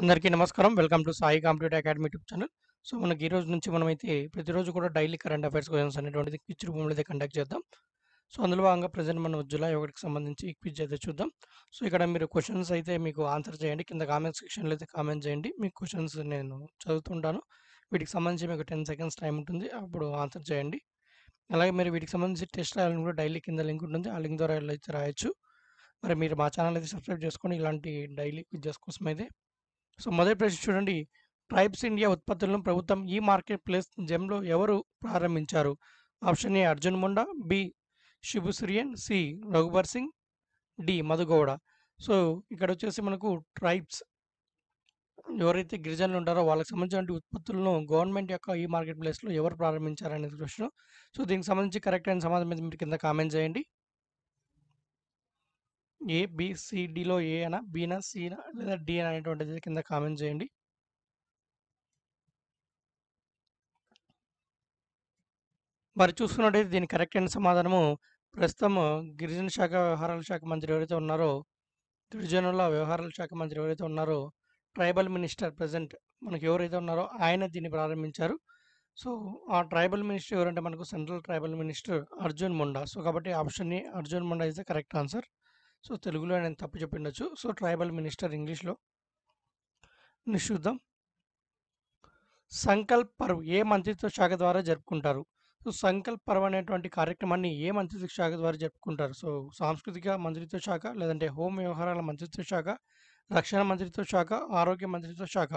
అందరికీ నమస్కారం welcome to Sai computer academy YouTube channel so మనకి ఈ రోజు నుంచి మనమైతే ప్రతిరోజు కూడా డైలీ కరెంట్ అఫైర్స్ క్వశ్చన్స్ అనేటువంటిది క్విచ్ రూపంలో అయితే కండక్ట్ చేద్దాం సో అందులో భాగంగా ప్రజెంట్ మనం జులై ఒకటికి సంబంధించి క్విచ్ అయితే చూద్దాం సో ఇక్కడ మీరు క్వశ్చన్స్ అయితే మీకు ఆన్సర్ చేయండి కింద కామెంట్ సెక్షన్లో అయితే కామెంట్ చేయండి మీ క్వశ్చన్స్ నేను చదువుతుంటాను వీటికి సంబంధించి మీకు టెన్ సెకండ్స్ టైం ఉంటుంది అప్పుడు ఆన్సర్ చేయండి అలాగే మీరు వీటికి సంబంధించి టెస్ట్ రాయాలని కూడా డైలీ కింద లింక్ ఉంటుంది ఆ లింక్ ద్వారా అయితే రాయొచ్చు మరి మీరు మా ఛానల్ అయితే సబ్స్క్రైబ్ చేసుకోండి ఇలాంటి డైలీ క్విజెస్ కోసం అయితే సో మొదటి ప్రశ్న చూడండి ట్రైబ్స్ ఇండియా ఉత్పత్తులను ప్రభుత్వం ఈ మార్కెట్ ప్లేస్ జెమ్లో ఎవరు ప్రారంభించారు option A Arjun Munda B Shibu C Raghubar Singh D మధుగౌడ so ఇక్కడ వచ్చేసి మనకు ట్రైబ్స్ ఎవరైతే గిరిజనులు ఉంటారో వాళ్ళకి సంబంధించిన ఉత్పత్తులను గవర్నమెంట్ యొక్క ఈ మార్కెట్ ప్లేస్లో ఎవరు ప్రారంభించారనేది ప్రశ్న సో దీనికి సంబంధించి కరెక్ట్ అయిన సమాధానం మీద మీరు కింద కామెంట్ చేయండి ఏ ఏ ఏనా బీనా సీనా లేదా డి అనేటువంటిది కింద కామెంట్ చేయండి మరి చూసుకున్నట్టయితే దీని కరెక్ట్ అయిన సమాధానము ప్రస్తుతం గిరిజన శాఖ వ్యవహారాల శాఖ మంత్రి ఎవరైతే ఉన్నారో గిరిజనుల వ్యవహారాల శాఖ మంత్రి ఎవరైతే ఉన్నారో ట్రైబల్ మినిస్టర్ ప్రజెంట్ మనకు ఎవరైతే ఉన్నారో ఆయన దీన్ని ప్రారంభించారు సో ఆ ట్రైబల్ మినిస్టర్ ఎవరంటే మనకు central tribal minister Arjun Munda so కాబట్టి ఆప్షన్ని Arjun Munda is the correct answer so తెలుగులో నేను తప్పు చెప్పిండొచ్చు సో ట్రైబల్ మినిస్టర్ ఇంగ్లీష్లో నిశ్చుద్దాం సంకల్ప్ పర్వ్ ఏ మంత్రిత్వ శాఖ ద్వారా జరుపుకుంటారు సో సంకల్ప్ పర్వ్ అనేటువంటి కార్యక్రమాన్ని ఏ మంత్రిత్వ శాఖ ద్వారా జరుపుకుంటారు సో సాంస్కృతిక మంత్రిత్వ శాఖ లేదంటే హోం వ్యవహారాల మంత్రిత్వ శాఖ రక్షణ మంత్రిత్వ శాఖ ఆరోగ్య మంత్రిత్వ శాఖ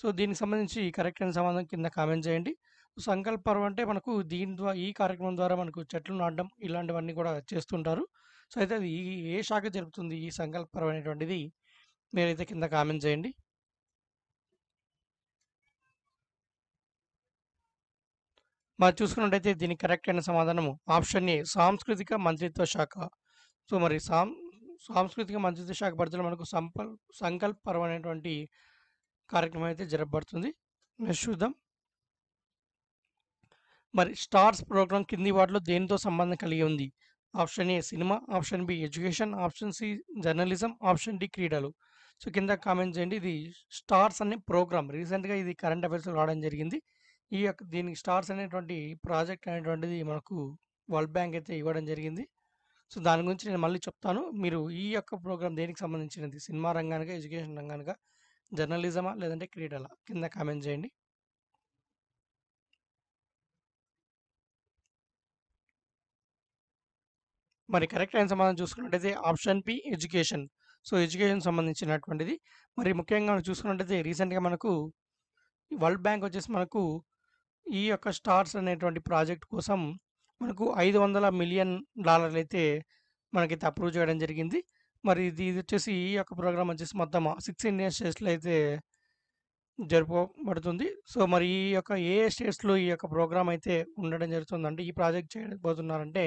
సో దీనికి సంబంధించి కరెక్ట్ అయిన సమాధానం కింద కామెంట్ చేయండి సంకల్ప పర్వం అంటే మనకు దీని ద్వారా ఈ కార్యక్రమం ద్వారా మనకు చెట్లు నాటడం ఇలాంటివన్నీ కూడా చేస్తుంటారు సో అయితే అది ఏ శాఖ జరుపుతుంది ఈ సంకల్పపరమైనటువంటిది మీరైతే కింద కామెంట్ చేయండి మరి చూసుకున్నట్టయితే దీనికి కరెక్ట్ అయిన సమాధానము ఆప్షన్ ఏ సాంస్కృతిక మంత్రిత్వ శాఖ సో మరి సాం సాంస్కృతిక మంత్రిత్వ శాఖ పరిధిలో మనకు సంపల్ అనేటువంటి కార్యక్రమం అయితే జరపబడుతుంది నెక్స్ట్ చూద్దాం మరి స్టార్స్ ప్రోగ్రాం కింది వాటిలో దేనితో సంబంధం కలిగి ఉంది option A cinema option B education option C journalism option D క్రీడలు సో కింద కామెంట్ చేయండి ఇది స్టార్స్ అనే ప్రోగ్రామ్ రీసెంట్గా ఇది కరెంట్ అఫైర్స్లో రావడం జరిగింది ఈ యొక్క దీనికి స్టార్స్ అనేటువంటి ప్రాజెక్ట్ అనేటువంటిది మనకు వరల్డ్ బ్యాంక్ అయితే ఇవ్వడం జరిగింది సో దాని గురించి నేను మళ్ళీ చెప్తాను మీరు ఈ యొక్క ప్రోగ్రామ్ దేనికి సంబంధించినది సినిమా రంగానికి ఎడ్యుకేషన్ రంగానిగా జర్నలిజమా లేదంటే క్రీడలా కింద కామెంట్ చేయండి మరి కరెక్ట్ అయిన సమాధానం చూసుకున్నట్టయితే option P education so education సంబంధించినటువంటిది మరి ముఖ్యంగా మనం చూసుకున్నట్టయితే రీసెంట్గా మనకు వరల్డ్ బ్యాంక్ వచ్చేసి మనకు ఈ యొక్క స్టార్స్ అనేటువంటి ప్రాజెక్ట్ కోసం మనకు ఐదు వందల మిలియన్ డాలర్లు అయితే మనకైతే అప్రూవ్ చేయడం జరిగింది మరి ఇది ఇది వచ్చేసి ఈ యొక్క ప్రోగ్రామ్ వచ్చేసి మొత్తం సిక్స్ ఇండియన్ స్టేట్స్లో అయితే జరుపుకోబడుతుంది సో మరి ఈ యొక్క ఏ స్టేట్స్లో ఈ యొక్క ప్రోగ్రామ్ అయితే ఉండడం జరుగుతుందంటే ఈ ప్రాజెక్ట్ చేయబోతున్నారంటే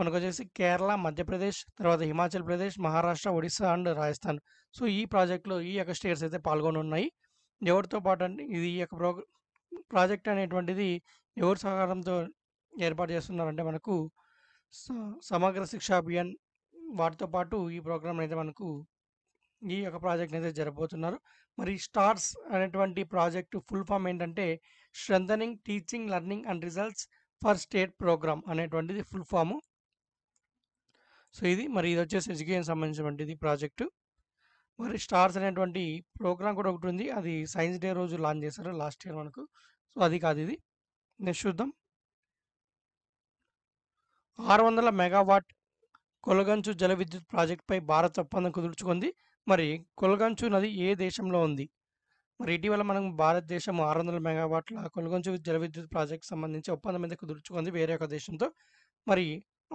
మనకు వచ్చేసి కేరళ మధ్యప్రదేశ్ తర్వాత హిమాచల్ ప్రదేశ్ మహారాష్ట్ర ఒడిస్సా అండ్ రాజస్థాన్ సో ఈ ప్రాజెక్ట్లో ఈ యొక్క స్టేట్స్ అయితే పాల్గొని ఉన్నాయి ఎవరితో పాటు అంటే ఇది ఈ యొక్క ప్రో ప్రాజెక్ట్ అనేటువంటిది ఎవరి సహకారంతో ఏర్పాటు చేస్తున్నారంటే మనకు సమగ్ర శిక్షా అభియాన్ వాటితో పాటు ఈ ప్రోగ్రామ్ అయితే మనకు ఈ యొక్క ప్రాజెక్ట్ అయితే జరగబోతున్నారు మరి స్టార్స్ అనేటువంటి ప్రాజెక్టు ఫుల్ ఫామ్ ఏంటంటే strengthening teaching learning and results for state program అనేటువంటిది ఫుల్ ఫాము సో ఇది మరి ఇది వచ్చేసి ఎడ్యుకేషన్ సంబంధించినటువంటిది ప్రాజెక్టు మరి స్టార్స్ అనేటువంటి ప్రోగ్రామ్ కూడా ఒకటి ఉంది అది సైన్స్ డే రోజు లాంచ్ చేశారు లాస్ట్ ఇయర్ మనకు సో అది కాదు ఇది నెక్స్ట్ చూద్దాం ఆరు వందల మెగావాట్ కొలగంచు జల విద్యుత్ ప్రాజెక్టుపై భారత్ ఒప్పందం కుదుర్చుకుంది మరి కొలగంచు నది ఏ దేశంలో ఉంది మరి ఇటీవల మనం భారతదేశం ఆరు వందల మెగావాట్ల కొలగంచు జల విద్యుత్ ప్రాజెక్ట్ సంబంధించి ఒప్పందం మీద కుదుర్చుకుంది వేరే ఒక దేశంతో మరి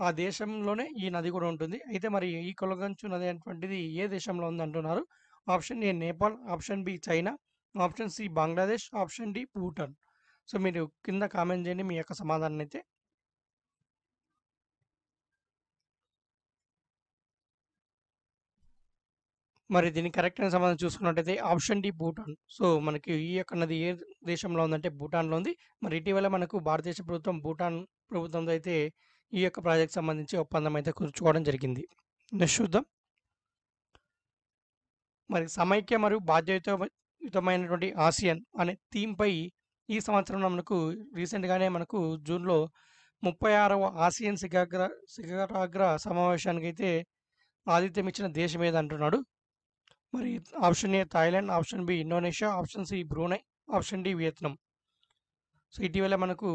ఆ దేశంలోనే ఈ నది కూడా ఉంటుంది అయితే మరి ఈ కొలగంచు నది అనేటువంటిది ఏ దేశంలో ఉంది అంటున్నారు option A Nepal option B China option C Bangladesh option D Bhutan so మీరు కింద కామెంట్ చేయండి మీ యొక్క సమాధానం అయితే మరి దీని కరెక్ట్ అయిన సమాధానం చూసుకున్నట్టయితే ఆప్షన్ డి భూటాన్ సో మనకి ఈ యొక్క నది ఏ దేశంలో ఉందంటే భూటాన్లో ఉంది మరి ఇటీవల మనకు భారతదేశ ప్రభుత్వం భూటాన్ ప్రభుత్వంతో అయితే ఈ యొక్క ప్రాజెక్ట్ సంబంధించి ఒప్పందం అయితే కుదుర్చుకోవడం జరిగింది నెక్స్ట్ చూద్దాం మరి సమైక్య మరియు బాధ్యతయుతమైనటువంటి ఆసియన్ అనే థీమ్పై ఈ సంవత్సరం మనకు రీసెంట్గానే మనకు జూన్లో ముప్పై ఆరవ ఆసియన్ శిఖాగ్ర శిఖరాగ్ర సమావేశానికి అయితే ఆతిథ్యం ఇచ్చిన దేశం ఏది అంటున్నాడు మరి option A Thailand option B Indonesia option C Brunei option D Vietnam so ఇటీవల మనకు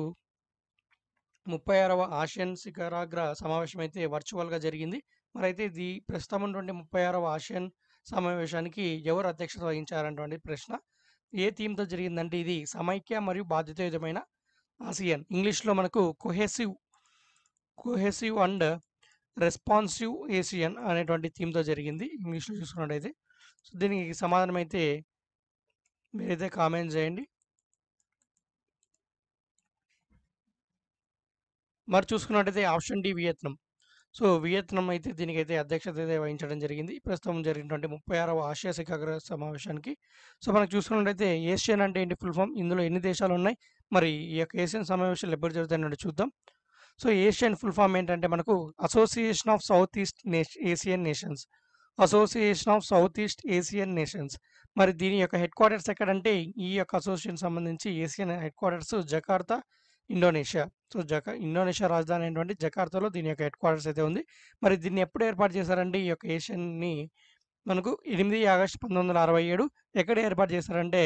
ముప్పై ఆరవ ఆసియన్ శిఖరాగ్ర సమావేశం అయితే వర్చువల్గా జరిగింది మరైతే ఇది ప్రస్తుతం ఉన్నటువంటి ముప్పై ఆరవ ఆసియన్ సమావేశానికి ఎవరు అధ్యక్షత వహించారన్నటువంటి ప్రశ్న ఏ థీమ్తో జరిగిందంటే ఇది సమైక్య మరియు బాధ్యతాయుతమైన ఆసియన్ ఇంగ్లీష్లో మనకు cohesive cohesive and responsive ASEAN అనేటువంటి థీమ్తో జరిగింది ఇంగ్లీష్లో చూసుకున్నట్టయితే సో దీనికి సమాధానం అయితే మీరైతే కామెంట్ చేయండి మరి చూసుకున్నట్టయితే option D Vietnam so Vietnam అయితే దీనికైతే అధ్యక్షత అయితే వహించడం జరిగింది ప్రస్తుతం జరిగినటువంటి ముప్పై ఆరవ ఆసియా శిఖాగ్ర సమావేశానికి సో మనకు చూసుకున్నట్టయితే ఏషియన్ అంటే ఏంటి ఫుల్ ఫామ్ ఇందులో ఎన్ని దేశాలు ఉన్నాయి మరి ఈ యొక్క ఏషియన్ సమావేశాలు ఎప్పుడు జరుగుతాయన్నట్టు చూద్దాం సో ఏషియన్ ఫుల్ ఫామ్ ఏంటంటే మనకు association of south east Asian nations association of south east Asian nations మరి దీని యొక్క హెడ్ క్వార్టర్స్ ఎక్కడంటే ఈ యొక్క అసోసియేషన్ సంబంధించి ASEAN headquarters Jakarta Indonesia so జకా ఇండోనేషియా రాజధాని అయినటువంటి జకార్తాలో దీని యొక్క హెడ్ క్వార్టర్స్ అయితే ఉంది మరి దీన్ని ఎప్పుడు ఏర్పాటు చేశారంటే ఈ యొక్క ఏషియన్ని మనకు ఎనిమిది ఆగస్టు పంతొమ్మిది వందల అరవై ఏడు ఎక్కడ ఏర్పాటు చేశారంటే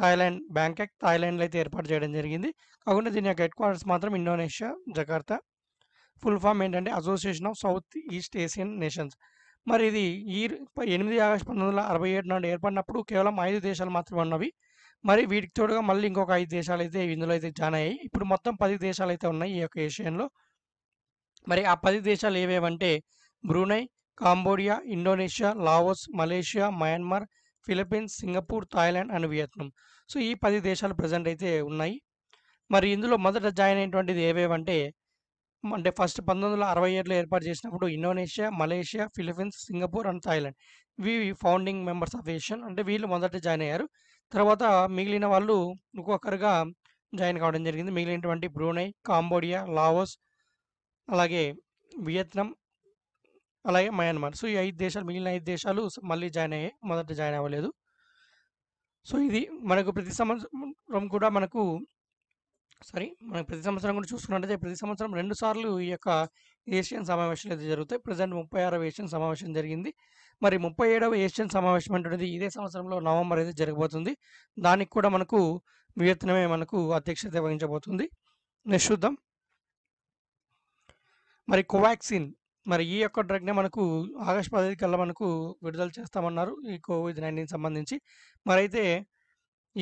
థాయిలాండ్ బ్యాంకాక్ థాయిలాండ్లో అయితే ఏర్పాటు చేయడం జరిగింది కాకుండా దీని యొక్క హెడ్ క్వార్టర్స్ మాత్రం ఇండోనేషియా జకార్తా ఫుల్ ఫామ్ ఏంటంటే association of south east Asian nations మరి ఇది ఈ ఎనిమిది ఆగస్టు పంతొమ్మిది వందల అరవై ఏడు నాడు ఏర్పడినప్పుడు కేవలం ఐదు దేశాలు మాత్రమే ఉన్నవి మరి వీటికి తోడుగా మళ్ళీ ఇంకొక ఐదు దేశాలు అయితే ఇందులో అయితే జాయిన్ అయ్యాయి ఇప్పుడు మొత్తం పది దేశాలు అయితే ఉన్నాయి ఈ యొక్క ఏషియన్లో మరి ఆ పది దేశాలు ఏవేవంటే Brunei Cambodia Indonesia Laos Malaysia Myanmar Philippines Singapore Thailand and Vietnam so ఈ పది దేశాలు ప్రజెంట్ అయితే ఉన్నాయి మరి ఇందులో మొదట జాయిన్ అయినటువంటిది ఏవేవంటే అంటే ఫస్ట్ పంతొమ్మిది వందల అరవై ఏడులో ఏర్పాటు చేసినప్పుడు Indonesia Malaysia Philippines Singapore and Thailand we founding members of ASEAN అంటే వీళ్ళు మొదట జాయిన్ అయ్యారు తర్వాత మిగిలిన వాళ్ళు ఒక్కొక్కరుగా జాయిన్ కావడం జరిగింది మిగిలినటువంటి బ్రూనై కాంబోడియా లావోస్ అలాగే వియత్నాం అలాగే మయన్మార్ సో ఈ ఐదు దేశాలు మిగిలిన ఐదు దేశాలు మళ్ళీ జాయిన్ అయ్యాయి మొదట జాయిన్ అవ్వలేదు సో ఇది మనకు ప్రతి సంవత్సరం కూడా మనకు సారీ మనం ప్రతి సంవత్సరం కూడా చూసుకున్నట్టయితే ప్రతి సంవత్సరం రెండు సార్లు ఈ యొక్క ఏషియన్ సమావేశాలు అయితే జరుగుతాయి ప్రజెంట్ ముప్పై ఆరవ ఏషియన్ సమావేశం జరిగింది మరి ముప్పై ఏడవ ఏషియన్ సమావేశం అంటున్నది ఇదే సంవత్సరంలో నవంబర్ అయితే జరగబోతుంది దానికి కూడా మనకు వియత్నమే మనకు అధ్యక్షత వహించబోతుంది నెక్స్ట్ చూద్దాం మరి కోవాక్సిన్ మరి ఈ యొక్క డ్రగ్నే మనకు ఆగస్ట్ పదహైదు కల్లా మనకు విడుదల చేస్తామన్నారు ఈ కోవిడ్ నైన్టీన్ సంబంధించి మరైతే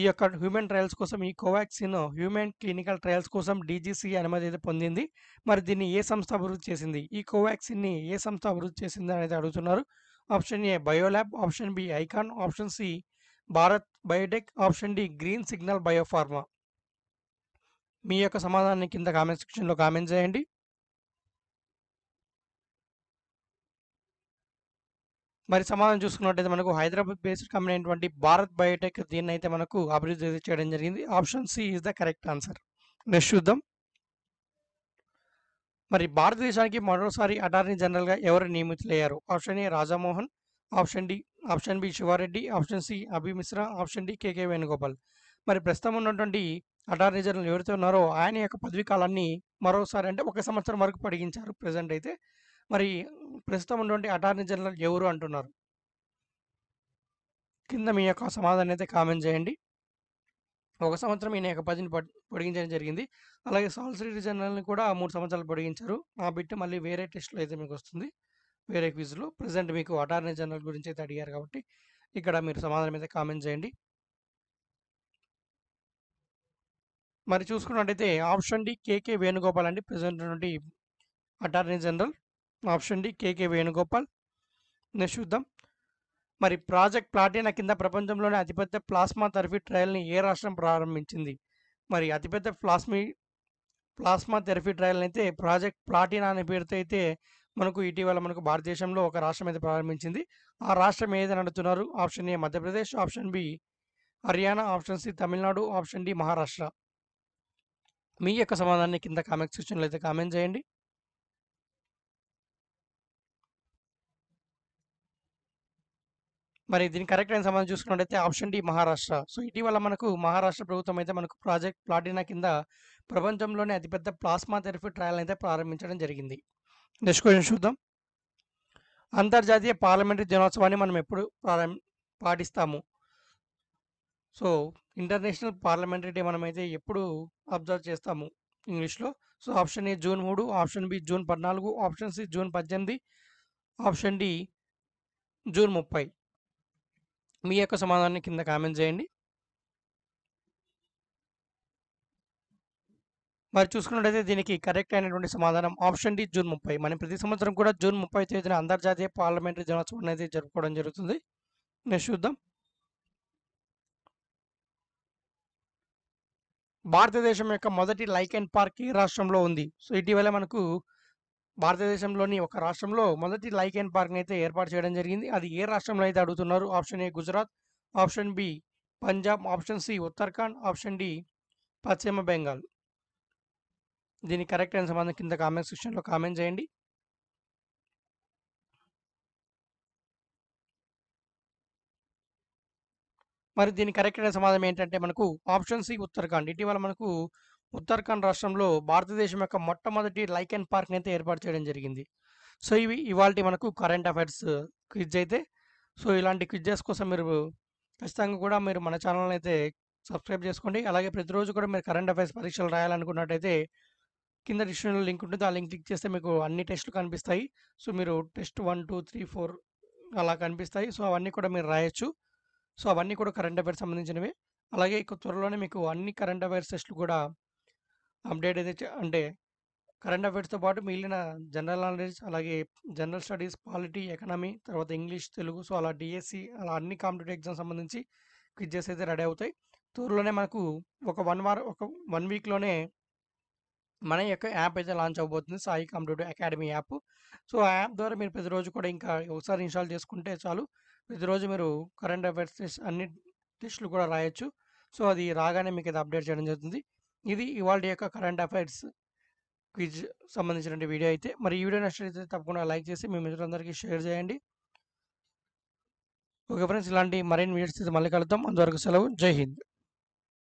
ఈ యొక్క హ్యూమన్ ట్రయల్స్ కోసం ఈ కోవాక్సిన్ హ్యూమన్ క్లినికల్ ట్రయల్స్ కోసం డీజీసీ అనుమతి అయితే పొందింది మరి దీన్ని ఏ సంస్థ అభివృద్ధి చేసింది ఈ కోవాక్సిన్ని ఏ సంస్థ అభివృద్ధి చేసింది అనేది అడుగుతున్నారు option A Biolab option B Icon option C Bharat Biotech option D Green Signal Biopharma మీ యొక్క సమాధానాన్ని కింద కామెంట్ సెక్షన్లో కామెంట్ చేయండి మరి సమాధానం చూసుకున్నట్టయితే మనకు హైదరాబాద్ బేస్డ్ కంపెనీ అయినటువంటి భారత్ బయోటెక్ దీన్ని అయితే మనకు అభివృద్ధి చేయడం జరిగింది option C is the correct answer next చూద్దాం మరి భారతదేశానికి మరోసారి అటార్నీ జనరల్గా ఎవరు నియమితులయ్యారు option A Rajamohan option D option B Shivareddy option C Abhi Mishra option D KK Venugopal మరి ప్రస్తుతం ఉన్నటువంటి అటార్నీ జనరల్ ఎవరితో ఉన్నారో ఆయన యొక్క పదవీ కాలాన్ని మరోసారి అంటే ఒక సంవత్సరం వరకు పొడిగించారు ప్రజెంట్ అయితే మరి ప్రస్తుతం ఉన్నటువంటి అటార్నీ జనరల్ ఎవరు అంటున్నారు కింద మీ యొక్క సమాధానం అయితే కామెంట్ చేయండి ఒక సంవత్సరం ఈయన యొక్క పదిని పొడిగించడం జరిగింది అలాగే సాలిసిటర్ జనరల్ని కూడా మూడు సంవత్సరాలు పొడిగించారు ఆ బిట్ మళ్ళీ వేరే టెస్ట్లో అయితే మీకు వస్తుంది వేరే క్విజ్లో ప్రజెంట్ మీకు అటార్నీ జనరల్ గురించి అయితే అడిగారు కాబట్టి ఇక్కడ మీరు సమాధానం అయితే కామెంట్ చేయండి మరి చూసుకున్నట్టయితే ఆప్షన్ డి కేకే వేణుగోపాల్ అండి ప్రజెంట్ నుండి attorney general option D KK Venugopal next చూద్దాం మరి ప్రాజెక్ట్ ప్లాటినా కింద ప్రపంచంలోనే అతిపెద్ద ప్లాస్మా థెరపీ ట్రయల్ని ఏ రాష్ట్రం ప్రారంభించింది మరి అతిపెద్ద ప్లాస్మీ ప్లాస్మా థెరపీ ట్రయల్ అయితే ప్రాజెక్ట్ ప్లాటినా అనే పేరుతో అయితే మనకు ఇటీవల మనకు భారతదేశంలో ఒక రాష్ట్రం అయితే ప్రారంభించింది ఆ రాష్ట్రం ఏదని అడుగుతున్నారు option A Madhya Pradesh option B Haryana option C Tamil Nadu option D Maharashtra మీ యొక్క సమాధానాన్ని కింద కామెంట్ సెక్షన్లో అయితే కామెంట్ చేయండి మరి దీని కరెక్ట్ అయిన చూసుకున్నట్టు చూసుకున్నట్టయితే ఆప్షన్ డి మహారాష్ట్ర సో ఇటీవల మనకు మహారాష్ట్ర ప్రభుత్వం అయితే మనకు ప్రాజెక్ట్ ప్లాటినా కింద ప్రపంచంలోనే అతిపెద్ద ప్లాస్మా థెరపీ ట్రయల్ అయితే ప్రారంభించడం జరిగింది నెక్స్ట్ క్వశ్చన్ చూద్దాం అంతర్జాతీయ పార్లమెంటరీ దినోత్సవాన్ని మనం ఎప్పుడు ప్రారంభ పాటిస్తాము సో ఇంటర్నేషనల్ పార్లమెంటరీ డే మనమైతే ఎప్పుడు అబ్జర్వ్ చేస్తాము ఇంగ్లీష్లో సో ఆప్షన్ ఏ జూన్ మూడు ఆప్షన్ బి జూన్ పద్నాలుగు ఆప్షన్ సి జూన్ పద్దెనిమిది ఆప్షన్ డి జూన్ ముప్పై మీ యొక్క సమాధానాన్ని కింద కామెంట్ చేయండి మరి చూసుకున్నట్లయితే దీనికి కరెక్ట్ అయినటువంటి సమాధానం ఆప్షన్ డి జూన్ ముప్పై మనం ప్రతి సంవత్సరం కూడా జూన్ ముప్పై తేదీన అంతర్జాతీయ పార్లమెంటరీ దినోత్సవం అనేది జరుపుకోవడం జరుగుతుంది నెక్స్ట్ చూద్దాం భారతదేశం యొక్క మొదటి లైక్ అండ్ పార్క్ ఏ రాష్ట్రంలో ఉంది సో ఇటీవల మనకు భారతదేశంలోని ఒక రాష్ట్రంలో మొదటి లైకెన్ పార్క్ని అయితే ఏర్పాటు చేయడం జరిగింది అది ఏ రాష్ట్రంలో అయితే అడుగుతున్నారు option A Gujarat option B Punjab option C Uttarakhand option D పశ్చిమ బెంగాల్ దీని కరెక్ట్ అయిన సంబంధం కింద కామెంట్ సెక్షన్లో కామెంట్ చేయండి మరి దీని కరెక్ట్ అయిన సమాధానం ఏంటంటే మనకు ఆప్షన్ సి ఉత్తరాఖండ్ ఇటీవల మనకు ఉత్తరాఖండ్ రాష్ట్రంలో భారతదేశం యొక్క మొట్టమొదటి లైకెన్ పార్క్ని అయితే ఏర్పాటు చేయడం జరిగింది సో ఇవి ఇవాళ మనకు కరెంట్ అఫైర్స్ క్విజ్ అయితే సో ఇలాంటి క్విజెస్ కోసం మీరు ఖచ్చితంగా కూడా మీరు మన ఛానల్ని అయితే సబ్స్క్రైబ్ చేసుకోండి అలాగే ప్రతిరోజు కూడా మీరు కరెంట్ అఫైర్స్ పరీక్షలు రాయాలనుకున్నట్టయితే కింద డిస్క్రిప్షన్ లింక్ ఉంటుంది ఆ లింక్ క్లిక్ చేస్తే మీకు అన్ని టెస్టులు కనిపిస్తాయి సో మీరు test one two three four అలా కనిపిస్తాయి సో అవన్నీ కూడా మీరు రాయొచ్చు సో అవన్నీ కూడా కరెంట్ అఫైర్స్ సంబంధించినవి అలాగే త్వరలోనే మీకు అన్ని కరెంట్ అఫైర్స్ టెస్టులు కూడా అప్డేట్ అయితే అంటే కరెంట్ అఫేర్స్తో పాటు మిగిలిన జనరల్ నాలెడ్జ్ అలాగే జనరల్ స్టడీస్ పాలిటీ ఎకనామీ తర్వాత ఇంగ్లీష్ తెలుగు సో అలా డిఎస్సి అలా అన్ని కాంపిటేటివ్ ఎగ్జామ్స్ సంబంధించి క్విజెస్ అయితే రెడీ అవుతాయి త్వరలోనే మనకు ఒక వన్ వార్ ఒక వన్ వీక్లోనే మన యొక్క యాప్ అయితే లాంచ్ అవబోతుంది Sai competitive academy app so ఆ యాప్ ద్వారా మీరు ప్రతిరోజు కూడా ఇంకా ఒకసారి ఇన్స్టాల్ చేసుకుంటే చాలు ప్రతిరోజు మీరు కరెంట్ అఫేర్స్ అన్ని టెస్టులు కూడా రాయొచ్చు సో అది రాగానే మీకు అది అప్డేట్ చేయడం జరుగుతుంది ఇది ఇవాళ యొక్క కరెంట్ అఫైర్స్ క్విజ్ సంబంధించిన వీడియో అయితే మరి ఈ వీడియో నచ్చినట్లయితే తప్పకుండా లైక్ చేసి మీ మిత్రులందరికీ షేర్ చేయండి ఓకే ఫ్రెండ్స్ ఇలాంటి మరిన్ని వీడియోస్ అయితే మళ్ళీ కలుద్దాం అంతవరకు సెలవు జై హింద్